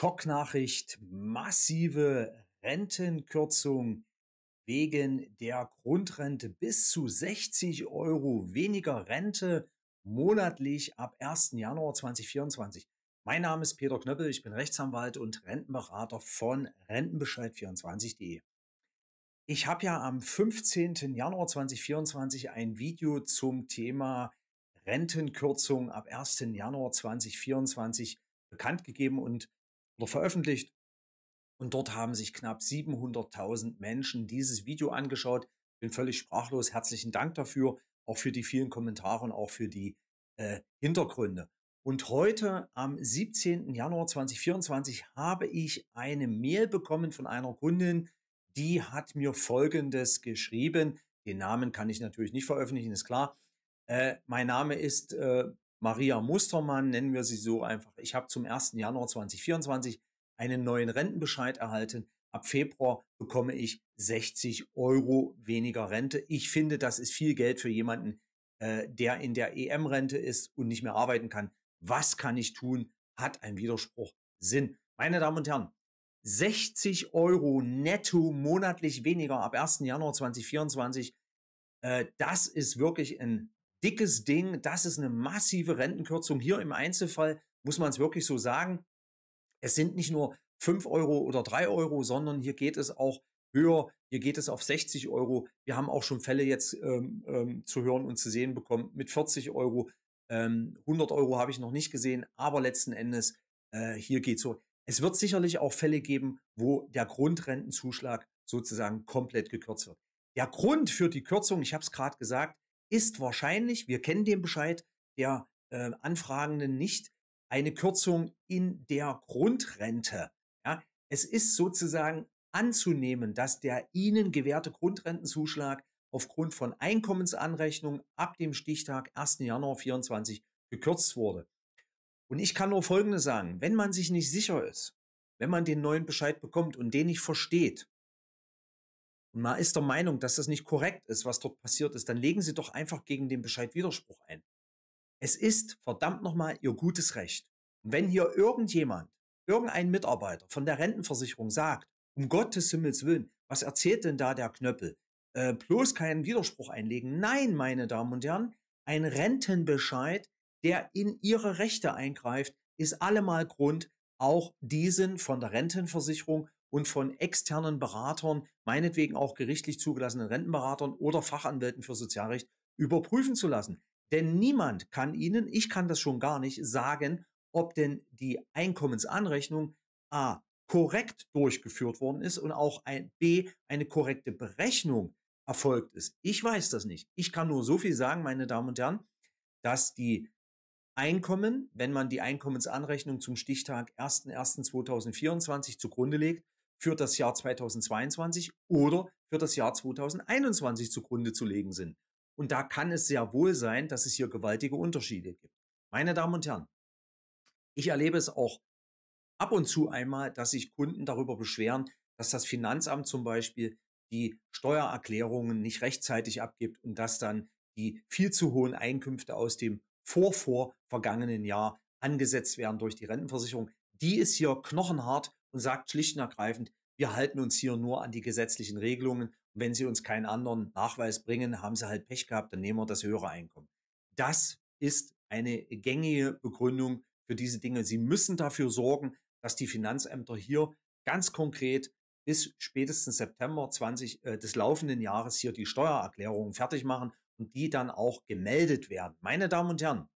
Schocknachricht, massive Rentenkürzung wegen der Grundrente bis zu 60 Euro weniger Rente monatlich ab 1. Januar 2024. Mein Name ist Peter Knöppel, ich bin Rechtsanwalt und Rentenberater von Rentenbescheid24.de. Ich habe ja am 15. Januar 2024 ein Video zum Thema Rentenkürzung ab 1. Januar 2024 bekannt gegeben und oder veröffentlicht. Und dort haben sich knapp 700.000 Menschen dieses Video angeschaut. Bin völlig sprachlos. Herzlichen Dank dafür, auch für die vielen Kommentare und auch für die äh, Hintergründe. Und heute am 17. Januar 2024 habe ich eine Mail bekommen von einer Kundin, die hat mir Folgendes geschrieben. Den Namen kann ich natürlich nicht veröffentlichen, ist klar. Äh, mein Name ist äh, Maria Mustermann, nennen wir sie so einfach. Ich habe zum 1. Januar 2024 einen neuen Rentenbescheid erhalten. Ab Februar bekomme ich 60 Euro weniger Rente. Ich finde, das ist viel Geld für jemanden, äh, der in der EM-Rente ist und nicht mehr arbeiten kann. Was kann ich tun? Hat ein Widerspruch Sinn. Meine Damen und Herren, 60 Euro netto monatlich weniger ab 1. Januar 2024. Äh, das ist wirklich ein dickes Ding. Das ist eine massive Rentenkürzung. Hier im Einzelfall muss man es wirklich so sagen. Es sind nicht nur 5 Euro oder 3 Euro, sondern hier geht es auch höher. Hier geht es auf 60 Euro. Wir haben auch schon Fälle jetzt ähm, ähm, zu hören und zu sehen bekommen mit 40 Euro. Ähm, 100 Euro habe ich noch nicht gesehen, aber letzten Endes äh, hier geht es so. Es wird sicherlich auch Fälle geben, wo der Grundrentenzuschlag sozusagen komplett gekürzt wird. Der Grund für die Kürzung, ich habe es gerade gesagt, ist wahrscheinlich, wir kennen den Bescheid der äh, Anfragenden nicht, eine Kürzung in der Grundrente. Ja, es ist sozusagen anzunehmen, dass der Ihnen gewährte Grundrentenzuschlag aufgrund von Einkommensanrechnung ab dem Stichtag 1. Januar 2024 gekürzt wurde. Und ich kann nur Folgendes sagen, wenn man sich nicht sicher ist, wenn man den neuen Bescheid bekommt und den nicht versteht, und man ist der Meinung, dass das nicht korrekt ist, was dort passiert ist, dann legen Sie doch einfach gegen den Bescheid Widerspruch ein. Es ist verdammt nochmal Ihr gutes Recht. Und wenn hier irgendjemand, irgendein Mitarbeiter von der Rentenversicherung sagt, um Gottes Himmels Willen, was erzählt denn da der Knöppel? Äh, bloß keinen Widerspruch einlegen. Nein, meine Damen und Herren, ein Rentenbescheid, der in Ihre Rechte eingreift, ist allemal Grund, auch diesen von der Rentenversicherung und von externen Beratern, meinetwegen auch gerichtlich zugelassenen Rentenberatern oder Fachanwälten für Sozialrecht überprüfen zu lassen. Denn niemand kann Ihnen, ich kann das schon gar nicht, sagen, ob denn die Einkommensanrechnung A korrekt durchgeführt worden ist und auch ein B eine korrekte Berechnung erfolgt ist. Ich weiß das nicht. Ich kann nur so viel sagen, meine Damen und Herren, dass die Einkommen, wenn man die Einkommensanrechnung zum Stichtag 01.01.2024 zugrunde legt, für das Jahr 2022 oder für das Jahr 2021 zugrunde zu legen sind. Und da kann es sehr wohl sein, dass es hier gewaltige Unterschiede gibt. Meine Damen und Herren, ich erlebe es auch ab und zu einmal, dass sich Kunden darüber beschweren, dass das Finanzamt zum Beispiel die Steuererklärungen nicht rechtzeitig abgibt und dass dann die viel zu hohen Einkünfte aus dem vorvor vergangenen Jahr angesetzt werden durch die Rentenversicherung. Die ist hier knochenhart und sagt schlicht und ergreifend, wir halten uns hier nur an die gesetzlichen Regelungen. Und wenn Sie uns keinen anderen Nachweis bringen, haben Sie halt Pech gehabt, dann nehmen wir das höhere Einkommen. Das ist eine gängige Begründung für diese Dinge. Sie müssen dafür sorgen, dass die Finanzämter hier ganz konkret bis spätestens September 20 äh, des laufenden Jahres hier die Steuererklärungen fertig machen und die dann auch gemeldet werden. Meine Damen und Herren,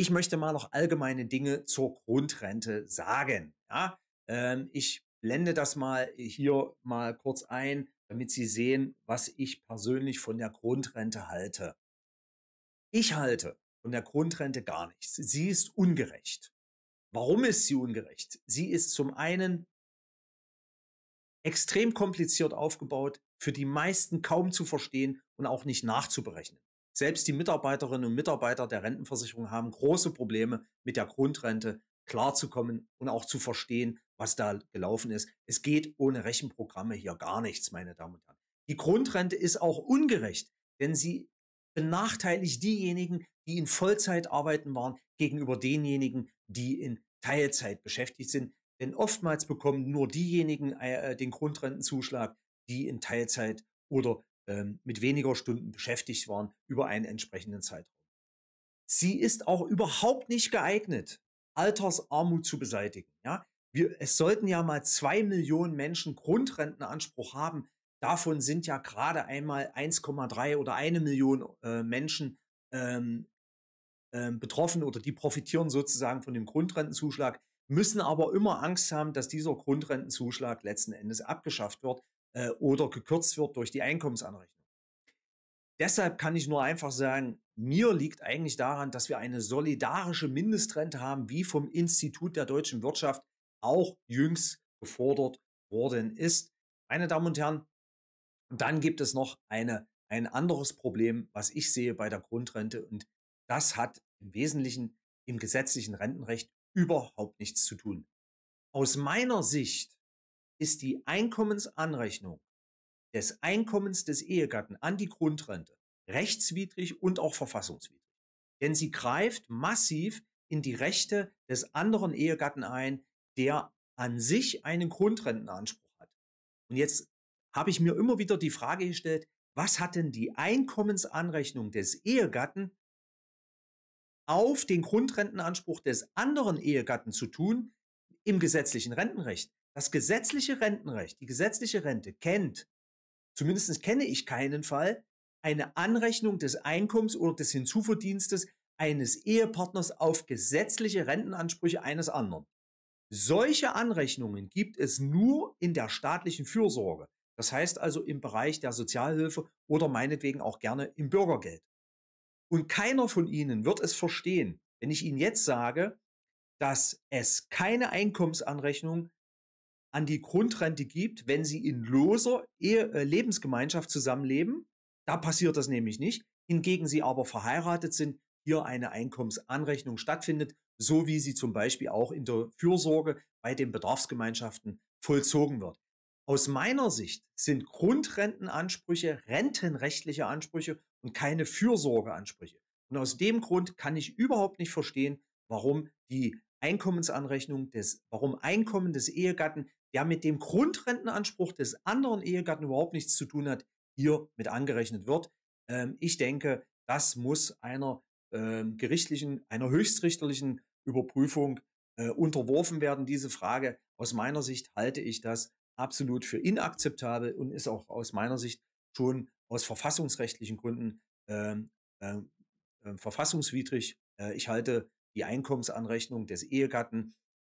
ich möchte mal noch allgemeine Dinge zur Grundrente sagen. Ja, ähm, ich blende das mal hier mal kurz ein, damit Sie sehen, was ich persönlich von der Grundrente halte. Ich halte von der Grundrente gar nichts. Sie ist ungerecht. Warum ist sie ungerecht? Sie ist zum einen extrem kompliziert aufgebaut, für die meisten kaum zu verstehen und auch nicht nachzuberechnen. Selbst die Mitarbeiterinnen und Mitarbeiter der Rentenversicherung haben große Probleme mit der Grundrente klarzukommen und auch zu verstehen, was da gelaufen ist. Es geht ohne Rechenprogramme hier gar nichts, meine Damen und Herren. Die Grundrente ist auch ungerecht, denn sie benachteiligt diejenigen, die in Vollzeit arbeiten waren, gegenüber denjenigen, die in Teilzeit beschäftigt sind. Denn oftmals bekommen nur diejenigen äh, äh, den Grundrentenzuschlag, die in Teilzeit oder ähm, mit weniger Stunden beschäftigt waren über einen entsprechenden Zeitraum. Sie ist auch überhaupt nicht geeignet, Altersarmut zu beseitigen. Ja? Wir, es sollten ja mal zwei Millionen Menschen Grundrentenanspruch haben. Davon sind ja gerade einmal 1,3 oder eine Million äh, Menschen ähm, äh, betroffen oder die profitieren sozusagen von dem Grundrentenzuschlag müssen aber immer Angst haben, dass dieser Grundrentenzuschlag letzten Endes abgeschafft wird, äh, oder gekürzt wird durch die Einkommensanrechnung. Deshalb kann ich nur einfach sagen, mir liegt eigentlich daran, dass wir eine solidarische Mindestrente haben, wie vom Institut der deutschen Wirtschaft auch jüngst gefordert worden ist. Meine Damen und Herren, dann gibt es noch eine, ein anderes Problem, was ich sehe bei der Grundrente und das hat im Wesentlichen im gesetzlichen Rentenrecht überhaupt nichts zu tun. Aus meiner Sicht ist die Einkommensanrechnung des Einkommens des Ehegatten an die Grundrente rechtswidrig und auch verfassungswidrig. Denn sie greift massiv in die Rechte des anderen Ehegatten ein, der an sich einen Grundrentenanspruch hat. Und jetzt habe ich mir immer wieder die Frage gestellt, was hat denn die Einkommensanrechnung des Ehegatten auf den Grundrentenanspruch des anderen Ehegatten zu tun im gesetzlichen Rentenrecht? Das gesetzliche Rentenrecht, die gesetzliche Rente kennt, zumindest kenne ich keinen Fall, eine Anrechnung des Einkommens oder des Hinzuverdienstes eines Ehepartners auf gesetzliche Rentenansprüche eines anderen. Solche Anrechnungen gibt es nur in der staatlichen Fürsorge. Das heißt also im Bereich der Sozialhilfe oder meinetwegen auch gerne im Bürgergeld. Und keiner von Ihnen wird es verstehen, wenn ich Ihnen jetzt sage, dass es keine Einkommensanrechnung an die Grundrente gibt, wenn sie in loser äh, Lebensgemeinschaft zusammenleben. Da passiert das nämlich nicht. Hingegen sie aber verheiratet sind, hier eine Einkommensanrechnung stattfindet, so wie sie zum Beispiel auch in der Fürsorge bei den Bedarfsgemeinschaften vollzogen wird. Aus meiner Sicht sind Grundrentenansprüche rentenrechtliche Ansprüche und keine Fürsorgeansprüche. Und aus dem Grund kann ich überhaupt nicht verstehen, warum die Einkommensanrechnung des, warum Einkommen des Ehegatten der mit dem Grundrentenanspruch des anderen Ehegatten überhaupt nichts zu tun hat, hier mit angerechnet wird. Ähm, ich denke, das muss einer ähm, gerichtlichen, einer höchstrichterlichen Überprüfung äh, unterworfen werden, diese Frage. Aus meiner Sicht halte ich das absolut für inakzeptabel und ist auch aus meiner Sicht schon aus verfassungsrechtlichen Gründen ähm, ähm äh, verfassungswidrig. Äh, ich halte die Einkommensanrechnung des Ehegatten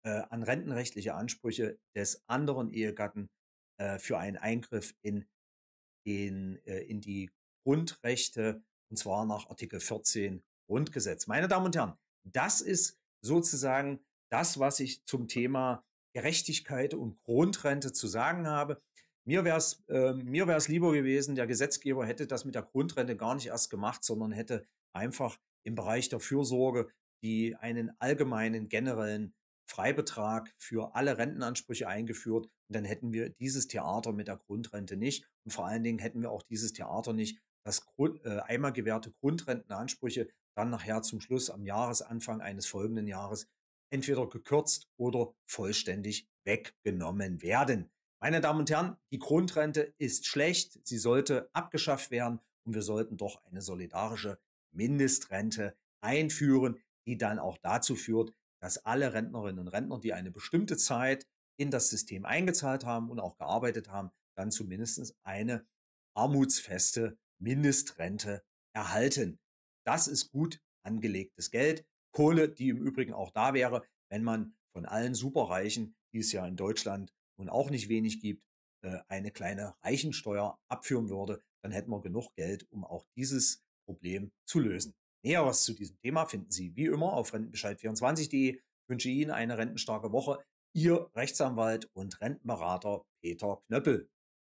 äh, an rentenrechtliche Ansprüche des anderen Ehegatten äh, für einen Eingriff in, in, äh, in die Grundrechte, und zwar nach Artikel 14 Grundgesetz. Meine Damen und Herren, das ist sozusagen das, was ich zum Thema Gerechtigkeit und Grundrente zu sagen habe. Mir wäre es äh, lieber gewesen, der Gesetzgeber hätte das mit der Grundrente gar nicht erst gemacht, sondern hätte einfach im Bereich der Fürsorge die einen allgemeinen, generellen Freibetrag für alle Rentenansprüche eingeführt. Und dann hätten wir dieses Theater mit der Grundrente nicht. Und vor allen Dingen hätten wir auch dieses Theater nicht, dass Grund, äh, einmal gewährte Grundrentenansprüche dann nachher zum Schluss am Jahresanfang eines folgenden Jahres entweder gekürzt oder vollständig weggenommen werden. Meine Damen und Herren, die Grundrente ist schlecht. Sie sollte abgeschafft werden und wir sollten doch eine solidarische Mindestrente einführen, die dann auch dazu führt, dass alle Rentnerinnen und Rentner, die eine bestimmte Zeit in das System eingezahlt haben und auch gearbeitet haben, dann zumindest eine armutsfeste Mindestrente erhalten. Das ist gut angelegtes Geld. Kohle, die im Übrigen auch da wäre, wenn man von allen Superreichen, die es ja in Deutschland nun auch nicht wenig gibt, äh, eine kleine Reichensteuer abführen würde, dann hätten wir genug Geld, um auch dieses Problem zu lösen. Näheres zu diesem Thema finden Sie wie immer auf rentenbescheid24.de. Wünsche Ihnen eine rentenstarke Woche. Ihr Rechtsanwalt und Rentenberater Peter Knöppel.